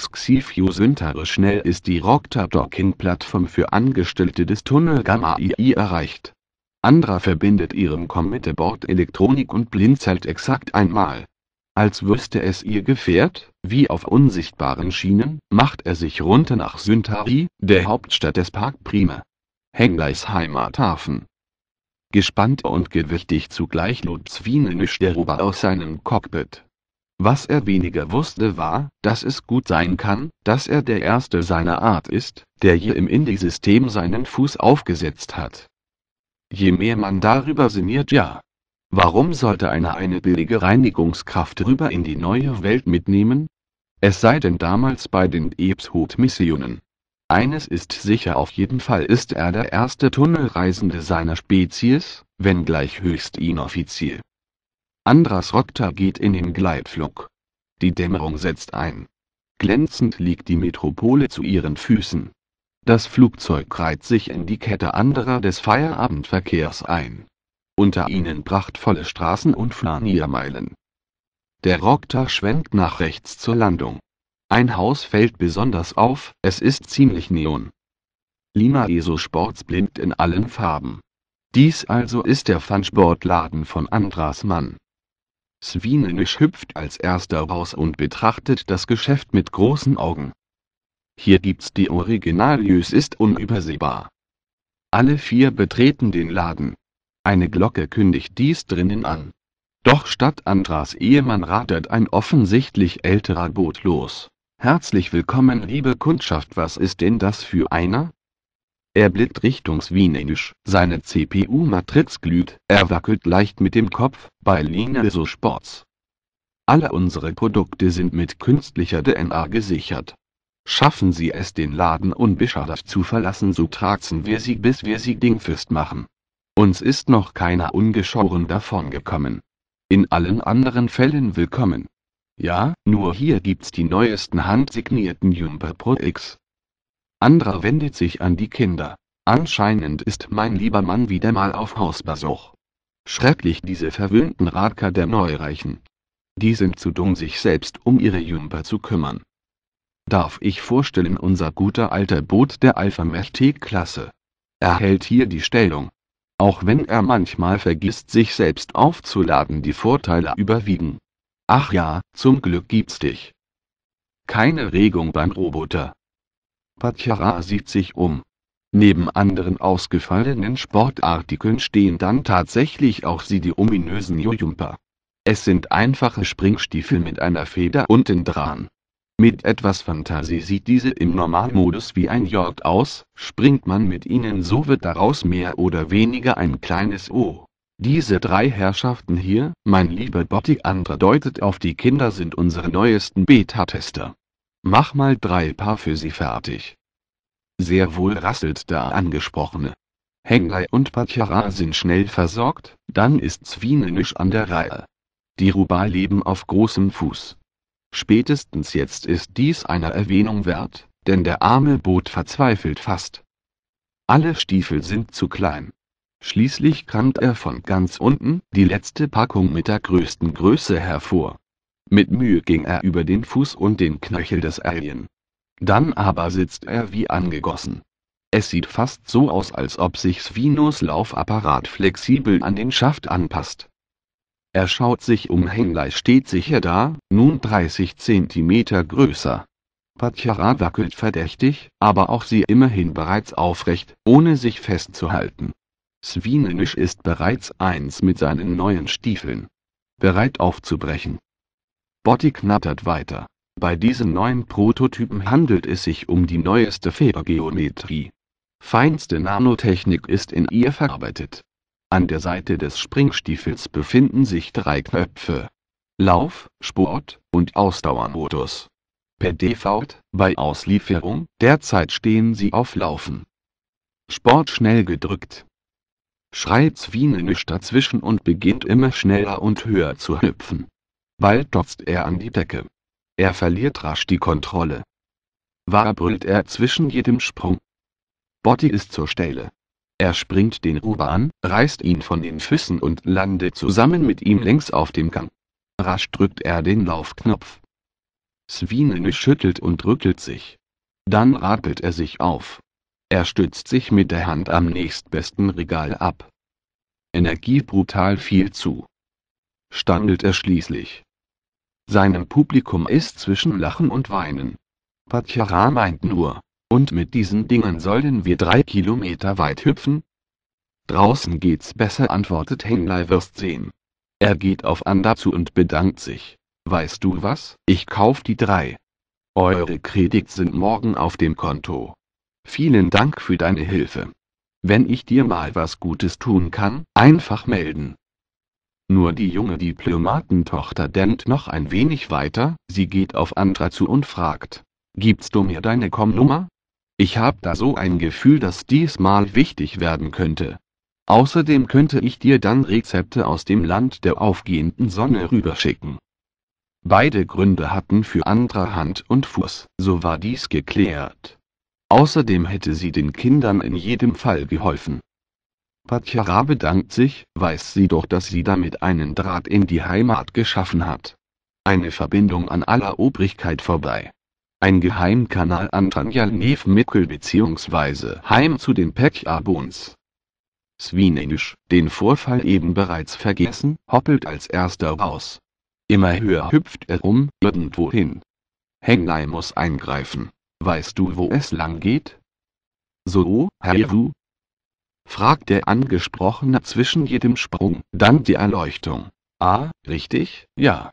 XIFU Syntare schnell ist die rockta docking plattform für Angestellte des Tunnel Gamma II erreicht. Andra verbindet ihrem Committee-Board Elektronik und blinzelt exakt einmal. Als wüsste es ihr Gefährt, wie auf unsichtbaren Schienen, macht er sich runter nach Syntari, der Hauptstadt des Park Prime. Hengleis Heimathafen. Gespannt und gewichtig zugleich lobt Swinisch der Ruba aus seinem Cockpit. Was er weniger wusste war, dass es gut sein kann, dass er der Erste seiner Art ist, der je im Indie-System seinen Fuß aufgesetzt hat. Je mehr man darüber sinniert ja. Warum sollte einer eine billige Reinigungskraft rüber in die neue Welt mitnehmen? Es sei denn damals bei den Ebshut-Missionen. Eines ist sicher auf jeden Fall ist er der erste Tunnelreisende seiner Spezies, wenngleich höchst inoffiziell. Andras Rokta geht in den Gleitflug. Die Dämmerung setzt ein. Glänzend liegt die Metropole zu ihren Füßen. Das Flugzeug reiht sich in die Kette anderer des Feierabendverkehrs ein. Unter ihnen prachtvolle Straßen und Flaniermeilen. Der Rokta schwenkt nach rechts zur Landung. Ein Haus fällt besonders auf, es ist ziemlich neon. Lima ESO Sports blinkt in allen Farben. Dies also ist der Fun-Sportladen von Andras Mann. Svinenisch hüpft als erster raus und betrachtet das Geschäft mit großen Augen. Hier gibt's die Originalius ist unübersehbar. Alle vier betreten den Laden. Eine Glocke kündigt dies drinnen an. Doch statt Andras Ehemann radert ein offensichtlich älterer Boot los. Herzlich willkommen, liebe Kundschaft, was ist denn das für einer? Er blickt richtungswienisch, seine CPU-Matriz glüht, er wackelt leicht mit dem Kopf, bei Lina so Sports. Alle unsere Produkte sind mit künstlicher DNA gesichert. Schaffen Sie es den Laden unbeschadet zu verlassen, so tragen wir Sie bis wir Sie dingfest machen. Uns ist noch keiner ungeschoren davongekommen. In allen anderen Fällen willkommen. Ja, nur hier gibt's die neuesten handsignierten Jumper Pro X. Andra wendet sich an die Kinder. Anscheinend ist mein lieber Mann wieder mal auf Hausbesuch. Schrecklich diese verwöhnten Radker der Neureichen. Die sind zu dumm sich selbst um ihre Jumper zu kümmern. Darf ich vorstellen unser guter alter Boot der Alpha T-Klasse. Er hält hier die Stellung. Auch wenn er manchmal vergisst sich selbst aufzuladen die Vorteile überwiegen. Ach ja, zum Glück gibt's dich. Keine Regung beim Roboter. Pachara sieht sich um. Neben anderen ausgefallenen Sportartikeln stehen dann tatsächlich auch sie die ominösen Jujumper. Es sind einfache Springstiefel mit einer Feder unten dran. Mit etwas Fantasie sieht diese im Normalmodus wie ein Jord aus, springt man mit ihnen so wird daraus mehr oder weniger ein kleines O. Diese drei Herrschaften hier, mein lieber Botti Andra deutet auf die Kinder sind unsere neuesten Beta-Tester. Mach mal drei Paar für sie fertig. Sehr wohl rasselt der Angesprochene. Hengei und Pachara sind schnell versorgt, dann ist Swinenisch an der Reihe. Die Ruba leben auf großem Fuß. Spätestens jetzt ist dies einer Erwähnung wert, denn der arme Boot verzweifelt fast. Alle Stiefel sind zu klein. Schließlich kramt er von ganz unten die letzte Packung mit der größten Größe hervor. Mit Mühe ging er über den Fuß und den Knöchel des Alien. Dann aber sitzt er wie angegossen. Es sieht fast so aus, als ob sich Svinos Laufapparat flexibel an den Schaft anpasst. Er schaut sich um, Henglei steht sicher da, nun 30 Zentimeter größer. Patjara wackelt verdächtig, aber auch sie immerhin bereits aufrecht, ohne sich festzuhalten. Svinenisch ist bereits eins mit seinen neuen Stiefeln. Bereit aufzubrechen. Spotty knattert weiter. Bei diesen neuen Prototypen handelt es sich um die neueste Federgeometrie. Feinste Nanotechnik ist in ihr verarbeitet. An der Seite des Springstiefels befinden sich drei Knöpfe. Lauf, Sport und Ausdauermodus. Per Default, bei Auslieferung, derzeit stehen sie auf Laufen. Sport schnell gedrückt. Schreit wie dazwischen und beginnt immer schneller und höher zu hüpfen. Bald dotzt er an die Decke. Er verliert rasch die Kontrolle. Wahr brüllt er zwischen jedem Sprung. Botti ist zur Stelle. Er springt den Ruber an, reißt ihn von den Füßen und landet zusammen mit ihm längs auf dem Gang. Rasch drückt er den Laufknopf. Swinene schüttelt und rüttelt sich. Dann rappelt er sich auf. Er stützt sich mit der Hand am nächstbesten Regal ab. Energie brutal viel zu. Standelt er schließlich. Seinem Publikum ist zwischen Lachen und Weinen. Pachara meint nur, und mit diesen Dingen sollen wir drei Kilometer weit hüpfen? Draußen geht's besser, antwortet Henley wirst sehen. Er geht auf Anda zu und bedankt sich. Weißt du was? Ich kauf die drei. Eure Kredits sind morgen auf dem Konto. Vielen Dank für deine Hilfe. Wenn ich dir mal was Gutes tun kann, einfach melden. Nur die junge Diplomatentochter denkt noch ein wenig weiter, sie geht auf Andra zu und fragt. Gibst du mir deine Kommnummer? Ich hab da so ein Gefühl, dass diesmal wichtig werden könnte. Außerdem könnte ich dir dann Rezepte aus dem Land der aufgehenden Sonne rüberschicken. Beide Gründe hatten für Andra Hand und Fuß, so war dies geklärt. Außerdem hätte sie den Kindern in jedem Fall geholfen. Pachara bedankt sich, weiß sie doch, dass sie damit einen Draht in die Heimat geschaffen hat. Eine Verbindung an aller Obrigkeit vorbei. Ein Geheimkanal an Tanjal Nev Mikkel bzw. Heim zu den Pechabons. Swinisch, den Vorfall eben bereits vergessen, hoppelt als erster raus. Immer höher hüpft er um, irgendwo hin. Henglei muss eingreifen. Weißt du, wo es lang geht? So, Herr Wu, fragt der Angesprochene zwischen jedem Sprung. Dann die Erleuchtung. Ah, richtig, ja.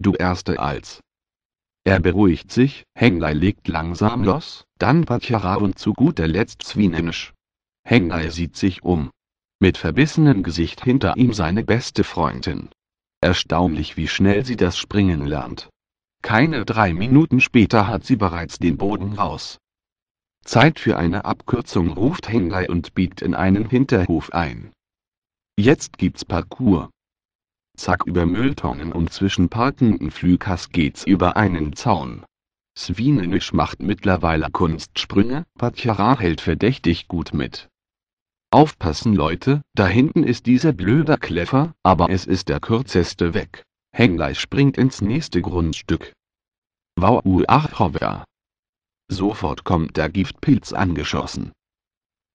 Du erste als. Er beruhigt sich, Henglei legt langsam los, dann Pachara und zu guter Letzt Swinenisch. Henglei sieht sich um. Mit verbissenem Gesicht hinter ihm seine beste Freundin. Erstaunlich wie schnell sie das Springen lernt. Keine drei Minuten später hat sie bereits den Boden raus. Zeit für eine Abkürzung ruft Henley und biegt in einen Hinterhof ein. Jetzt gibt's Parkour. Zack über Mülltonnen und zwischen parkenden Flügers geht's über einen Zaun. Svinenisch macht mittlerweile Kunstsprünge, Patjara hält verdächtig gut mit. Aufpassen Leute, da hinten ist dieser blöder Kleffer, aber es ist der kürzeste weg. Henley springt ins nächste Grundstück. Wow, ach, Sofort kommt der Giftpilz angeschossen.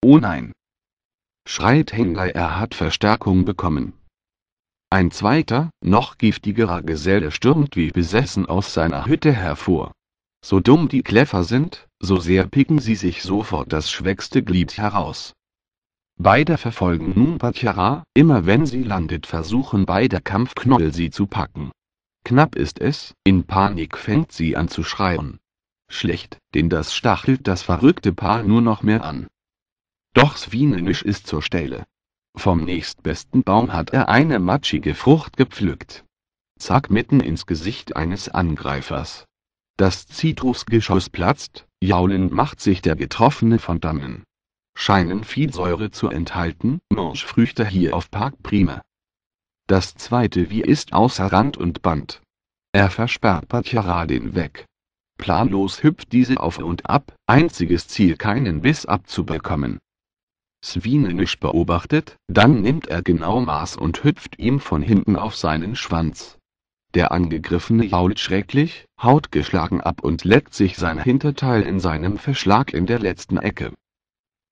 Oh nein! schreit Hengai, er hat Verstärkung bekommen. Ein zweiter, noch giftigerer Geselle stürmt wie besessen aus seiner Hütte hervor. So dumm die Kläffer sind, so sehr picken sie sich sofort das schwächste Glied heraus. Beide verfolgen nun Pachara, immer wenn sie landet versuchen beide Kampfknoll sie zu packen. Knapp ist es, in Panik fängt sie an zu schreien. Schlecht, denn das stachelt das verrückte Paar nur noch mehr an. Doch Swinisch ist zur Stelle. Vom nächstbesten Baum hat er eine matschige Frucht gepflückt. Zack mitten ins Gesicht eines Angreifers. Das Zitrusgeschoss platzt, jaulend macht sich der Getroffene von dannen. Scheinen viel Säure zu enthalten, Morschfrüchte hier auf Park Prima. Das zweite Wie ist außer Rand und Band. Er versperrt Pacharadin weg. Planlos hüpft diese auf und ab, einziges Ziel keinen Biss abzubekommen. Swinenisch beobachtet, dann nimmt er genau Maß und hüpft ihm von hinten auf seinen Schwanz. Der Angegriffene jault schrecklich, haut geschlagen ab und leckt sich sein Hinterteil in seinem Verschlag in der letzten Ecke.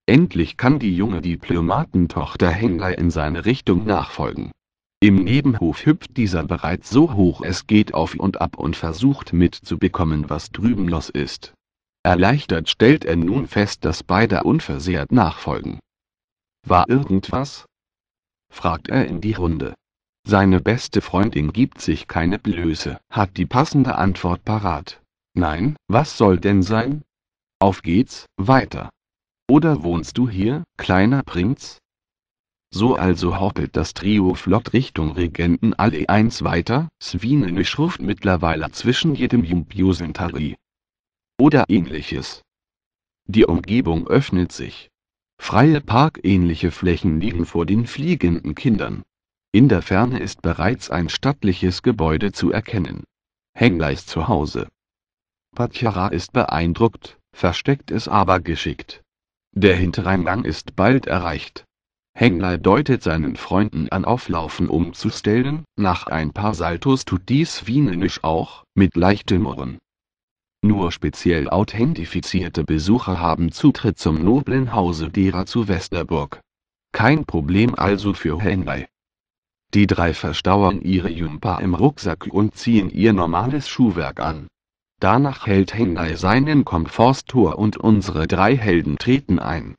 Endlich kann die junge Diplomatentochter Henley in seine Richtung nachfolgen. Im Nebenhof hüpft dieser bereits so hoch es geht auf und ab und versucht mitzubekommen, was drüben los ist. Erleichtert stellt er nun fest, dass beide unversehrt nachfolgen. War irgendwas? fragt er in die Runde. Seine beste Freundin gibt sich keine Blöße, hat die passende Antwort parat. Nein, was soll denn sein? Auf geht's, weiter. Oder wohnst du hier, kleiner Prinz? So also hoppelt das Trio flott Richtung Regentenallee 1 weiter, Swinene Schrift mittlerweile zwischen jedem Jumbjusentari. Oder ähnliches. Die Umgebung öffnet sich. Freie parkähnliche Flächen liegen vor den fliegenden Kindern. In der Ferne ist bereits ein stattliches Gebäude zu erkennen. Hengleis zu Hause. Patchara ist beeindruckt, versteckt es aber geschickt. Der Hintereingang ist bald erreicht. Henley deutet seinen Freunden an Auflaufen umzustellen, nach ein paar Saltos tut dies Wienenisch auch, mit leichtem Murren. Nur speziell authentifizierte Besucher haben Zutritt zum noblen Hause derer zu Westerburg. Kein Problem also für Henley. Die drei verstauern ihre Jumpa im Rucksack und ziehen ihr normales Schuhwerk an. Danach hält Henley seinen Komfortstor und unsere drei Helden treten ein.